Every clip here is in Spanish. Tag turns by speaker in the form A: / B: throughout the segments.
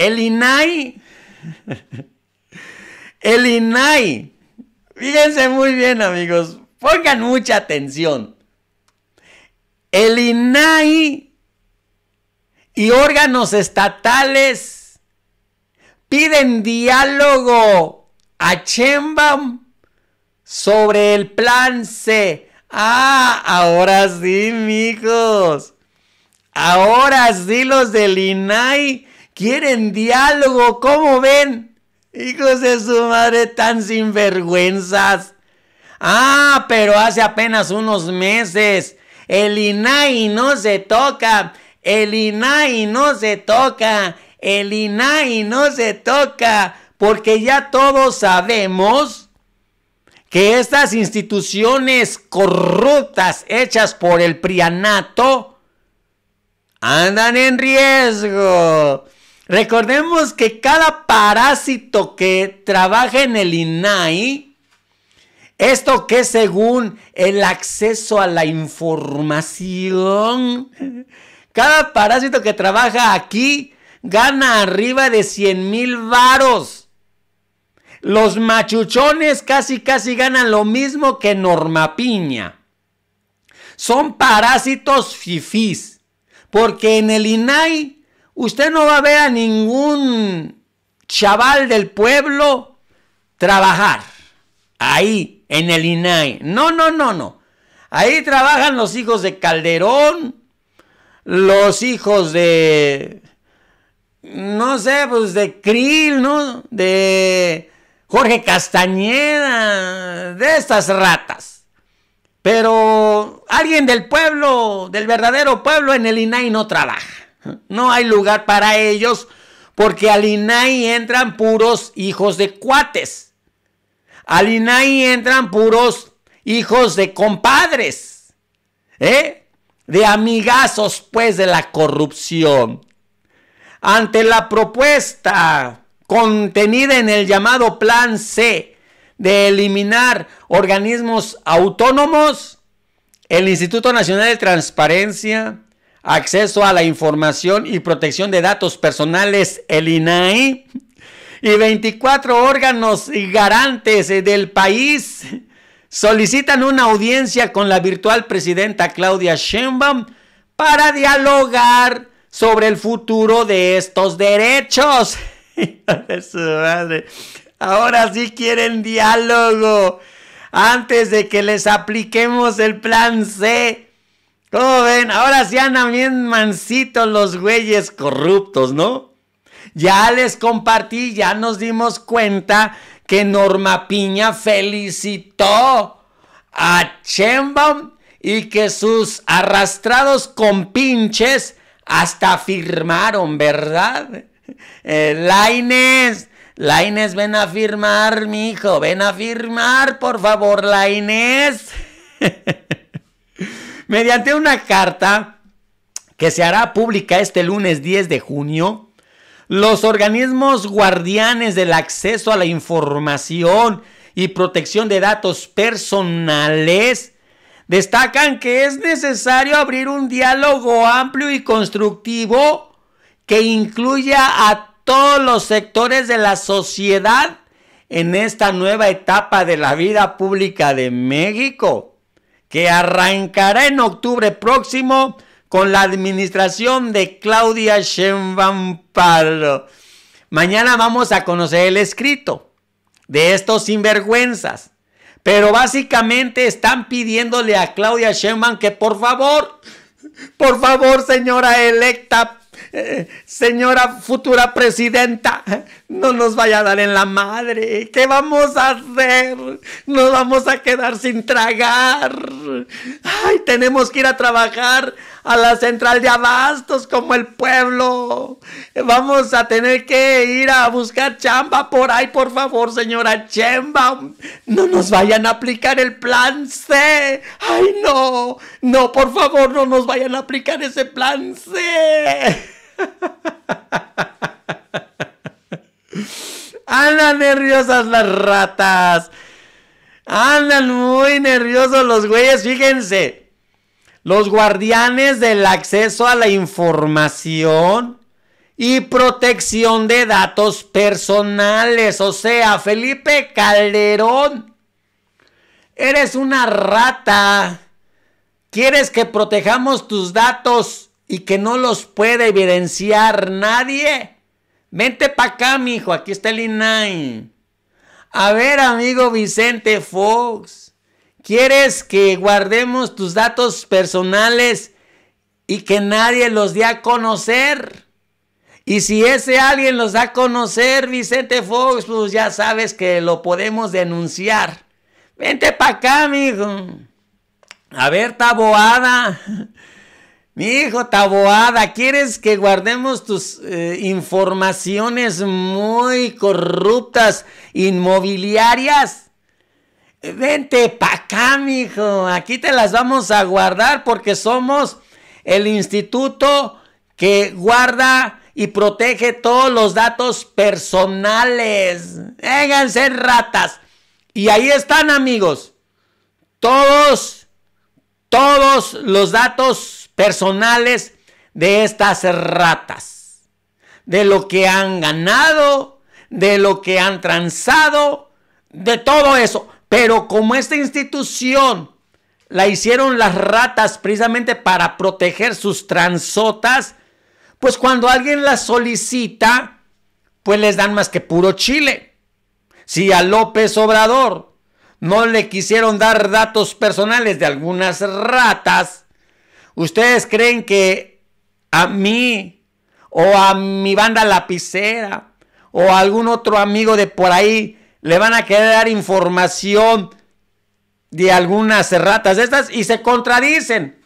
A: El INAI. El INAI. Fíjense muy bien, amigos. Pongan mucha atención. El INAI y órganos estatales piden diálogo a Chembam sobre el plan C. Ah, ahora sí, mijos. Ahora sí los del INAI quieren diálogo, ¿cómo ven? Hijos de su madre tan sinvergüenzas. Ah, pero hace apenas unos meses. El INAI no se toca. El INAI no se toca. El INAI no se toca. Porque ya todos sabemos que estas instituciones corruptas hechas por el prianato andan en riesgo. Recordemos que cada parásito que trabaja en el INAI, esto que según el acceso a la información, cada parásito que trabaja aquí gana arriba de 100 mil varos. Los machuchones casi casi ganan lo mismo que Norma Piña. Son parásitos fifís, porque en el INAI Usted no va a ver a ningún chaval del pueblo trabajar ahí en el INAI. No, no, no, no. Ahí trabajan los hijos de Calderón, los hijos de, no sé, pues de Krill, ¿no? De Jorge Castañeda, de estas ratas. Pero alguien del pueblo, del verdadero pueblo en el INAI no trabaja. No hay lugar para ellos porque al INAI entran puros hijos de cuates. Al INAI entran puros hijos de compadres. ¿eh? De amigazos, pues, de la corrupción. Ante la propuesta contenida en el llamado Plan C de eliminar organismos autónomos, el Instituto Nacional de Transparencia, acceso a la información y protección de datos personales, el INAI, y 24 órganos y garantes eh, del país solicitan una audiencia con la virtual presidenta Claudia Sheinbaum para dialogar sobre el futuro de estos derechos. Ahora sí quieren diálogo antes de que les apliquemos el plan C ¿Cómo ven? Ahora sí andan bien mansitos los güeyes corruptos, ¿no? Ya les compartí, ya nos dimos cuenta que Norma Piña felicitó a Chembaum y que sus arrastrados compinches hasta firmaron, ¿verdad? Inés, la Inés, ven a firmar, mi hijo, ven a firmar, por favor, Laines. mediante una carta que se hará pública este lunes 10 de junio, los organismos guardianes del acceso a la información y protección de datos personales destacan que es necesario abrir un diálogo amplio y constructivo que incluya a todos los sectores de la sociedad en esta nueva etapa de la vida pública de México que arrancará en octubre próximo con la administración de Claudia Sheinbaum Pardo. Mañana vamos a conocer el escrito de estos sinvergüenzas. Pero básicamente están pidiéndole a Claudia Sheinbaum que por favor, por favor, señora electa, eh, señora futura presidenta, no nos vaya a dar en la madre. ¿Qué vamos a hacer? Nos vamos a quedar sin tragar. Ay, tenemos que ir a trabajar a la central de abastos como el pueblo. Vamos a tener que ir a buscar chamba por ahí, por favor, señora Chamba No nos vayan a aplicar el plan C. Ay, no. No, por favor, no nos vayan a aplicar ese plan C. Andan nerviosas las ratas. Andan muy nerviosos los güeyes, fíjense. Los guardianes del acceso a la información y protección de datos personales. O sea, Felipe Calderón, eres una rata. ¿Quieres que protejamos tus datos y que no los puede evidenciar nadie. Vente para acá, mijo, aquí está el INAI. A ver, amigo Vicente Fox, ¿quieres que guardemos tus datos personales y que nadie los dé a conocer? Y si ese alguien los da a conocer, Vicente Fox, pues ya sabes que lo podemos denunciar. Vente para acá, amigo. A ver, taboada. Mi hijo Taboada, ¿quieres que guardemos tus eh, informaciones muy corruptas inmobiliarias? Vente pa' acá, mi hijo Aquí te las vamos a guardar porque somos el instituto que guarda y protege todos los datos personales. Vénganse ratas. Y ahí están, amigos. Todos, todos los datos personales de estas ratas, de lo que han ganado, de lo que han transado, de todo eso. Pero como esta institución la hicieron las ratas precisamente para proteger sus transotas, pues cuando alguien las solicita, pues les dan más que puro chile. Si a López Obrador no le quisieron dar datos personales de algunas ratas, ¿Ustedes creen que a mí o a mi banda lapicera o a algún otro amigo de por ahí le van a querer dar información de algunas ratas de estas y se contradicen?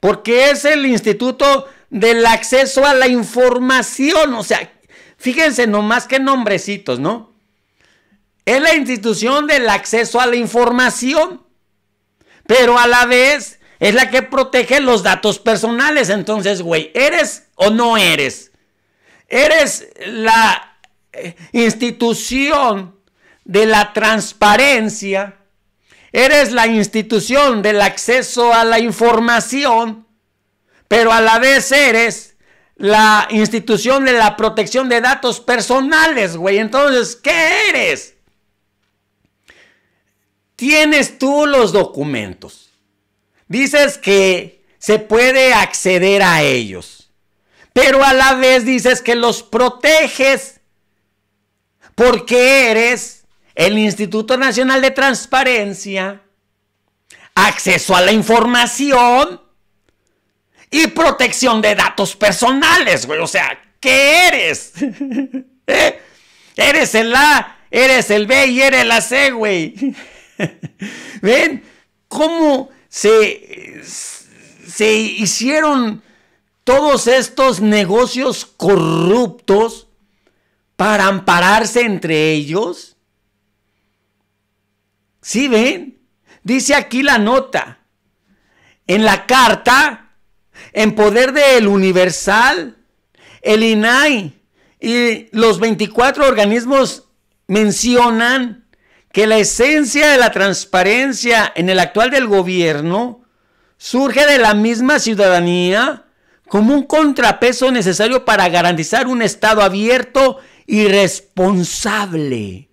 A: Porque es el instituto del acceso a la información. O sea, fíjense nomás qué nombrecitos, ¿no? Es la institución del acceso a la información. Pero a la vez es la que protege los datos personales. Entonces, güey, ¿eres o no eres? ¿Eres la eh, institución de la transparencia? ¿Eres la institución del acceso a la información? Pero a la vez eres la institución de la protección de datos personales, güey. Entonces, ¿qué eres? Tienes tú los documentos dices que se puede acceder a ellos, pero a la vez dices que los proteges porque eres el Instituto Nacional de Transparencia, acceso a la información y protección de datos personales, güey. O sea, ¿qué eres? ¿Eh? Eres el A, eres el B y eres la C, güey. ¿Ven? ¿Cómo? se, hicieron todos estos negocios corruptos para ampararse entre ellos. ¿Sí ven? Dice aquí la nota. En la carta, en poder del Universal, el INAI y los 24 organismos mencionan que la esencia de la transparencia en el actual del gobierno surge de la misma ciudadanía como un contrapeso necesario para garantizar un Estado abierto y responsable.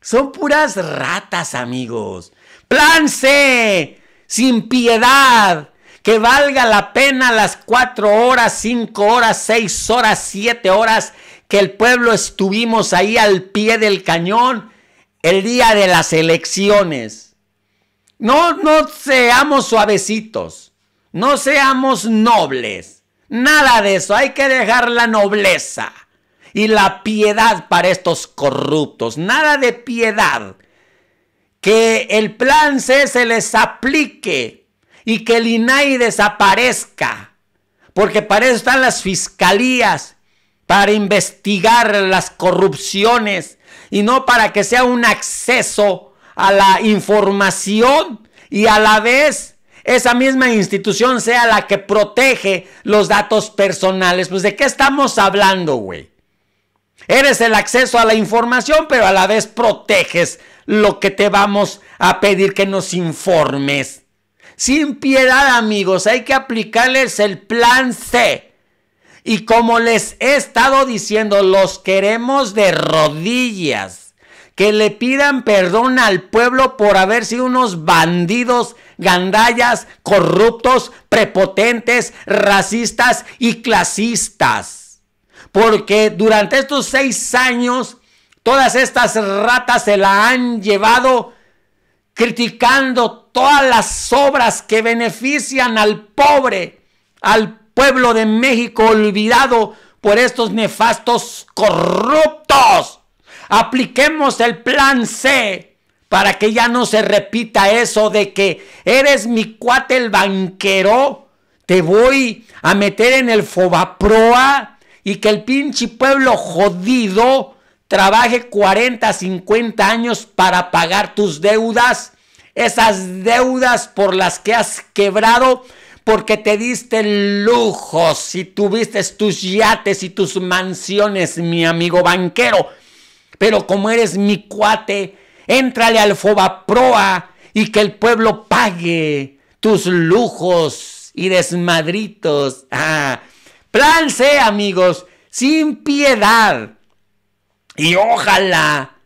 A: Son puras ratas, amigos. Plan C, sin piedad, que valga la pena las cuatro horas, cinco horas, seis horas, siete horas que el pueblo estuvimos ahí al pie del cañón el día de las elecciones. No, no seamos suavecitos, no seamos nobles, nada de eso, hay que dejar la nobleza y la piedad para estos corruptos, nada de piedad. Que el plan C se les aplique y que el INAI desaparezca, porque para eso están las fiscalías para investigar las corrupciones y no para que sea un acceso a la información y a la vez esa misma institución sea la que protege los datos personales. Pues de qué estamos hablando, güey. Eres el acceso a la información, pero a la vez proteges lo que te vamos a pedir que nos informes. Sin piedad, amigos, hay que aplicarles el plan C y como les he estado diciendo, los queremos de rodillas. Que le pidan perdón al pueblo por haber sido unos bandidos, gandallas, corruptos, prepotentes, racistas y clasistas. Porque durante estos seis años, todas estas ratas se la han llevado criticando todas las obras que benefician al pobre, al pueblo de México olvidado por estos nefastos corruptos. Apliquemos el plan C para que ya no se repita eso de que eres mi cuate el banquero, te voy a meter en el Fobaproa y que el pinche pueblo jodido trabaje 40, 50 años para pagar tus deudas, esas deudas por las que has quebrado porque te diste lujos y tuviste tus yates y tus mansiones, mi amigo banquero. Pero como eres mi cuate, éntrale al Fobaproa y que el pueblo pague tus lujos y desmadritos. Ah, plan C, amigos, sin piedad. Y ojalá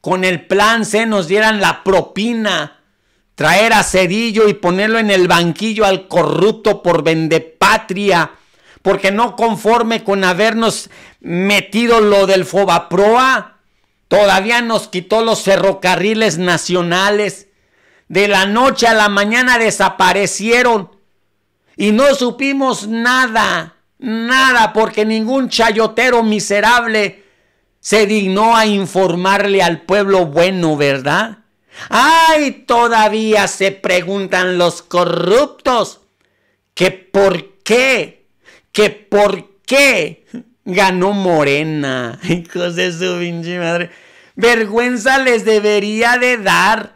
A: con el plan C nos dieran la propina traer a Cedillo y ponerlo en el banquillo al corrupto por vendepatria, porque no conforme con habernos metido lo del Fobaproa, todavía nos quitó los ferrocarriles nacionales. De la noche a la mañana desaparecieron y no supimos nada, nada, porque ningún chayotero miserable se dignó a informarle al pueblo bueno, ¿verdad? ¡Ay! Todavía se preguntan los corruptos que por qué, que por qué ganó Morena. Hijos de su pinche madre. Vergüenza les debería de dar.